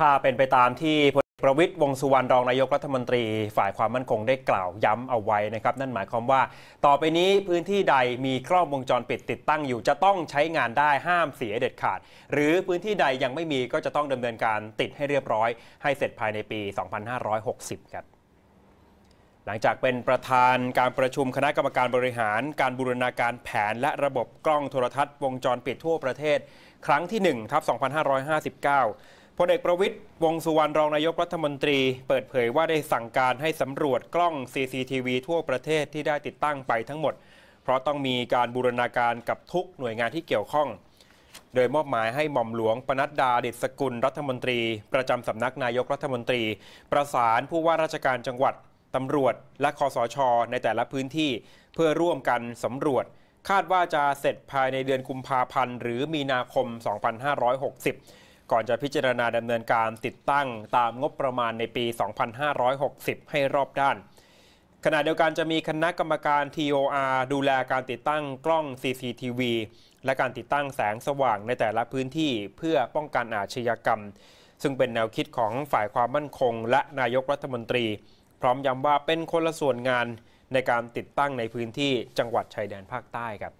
ถ้าเป็นไปตามที่พลประวิตยวงสุวรรณรองนายกรัฐมนตรีฝ่ายความมั่นคงได้กล่าวย้ำเอาไว้นะครับ นั่นหมายความว่า ต่อไปนี้พื้นที่ใดมีกล้องวงจรปิดติดตั้งอยู่จะต้องใช้งานได้ห้ามเสียเด็ดขาด หรือพื้นที่ใดยังไม่มีก็จะต้องดำเนินการติดให้เรียบร้อย ให้เสร็จภายในปี 2560 ครับ หลังจากเป็นประธานการประชุมคณะกรรมการบริหารการบูรณาการแผนและระบบกล้องโทรทัศน์วงจรปิดทั่วประเทศ ครั้งที่1ทับ2559พลเอกประวิทย์วงสุวรรณรองนายกรัฐมนตรี เปิดเผยว่าได้สั่งการให้สำรวจกล้อง CCTV ทั่วประเทศที่ได้ติดตั้งไปทั้งหมด เพราะต้องมีการบูรณาการกับทุกหน่วยงานที่เกี่ยวข้อง โดยมอบหมายให้หม่อมหลวงปนัดดาเดชสกุลรัฐมนตรี ประจำสำนักนายกรัฐมนตรี ประสานผู้ว่าราชการจังหวัดตำรวจและคอสชในแต่ละพื้นที่ เพื่อร่วมกันสำรวจ คาดว่าจะเสร็จภายในเดือนกุมภาพันธ์หรือมีนาคม 2560ก่อนจะพิจารณาดำเนินการติดตั้งตามงบประมาณในปี 2560 ให้รอบด้านขณะเดียวกันจะมีคณะกรรมการ TOR ดูแลการติดตั้งกล้อง CCTV และการติดตั้งแสงสว่างในแต่ละพื้นที่เพื่อป้องกันอาชญากรรม ซึ่งเป็นแนวคิดของฝ่ายความมั่นคง และนายกรัฐมนตรี พร้อมย้ำว่าเป็นคนละส่วนงานในการติดตั้งในพื้นที่จังหวัดชายแดนภาคใต้ครับ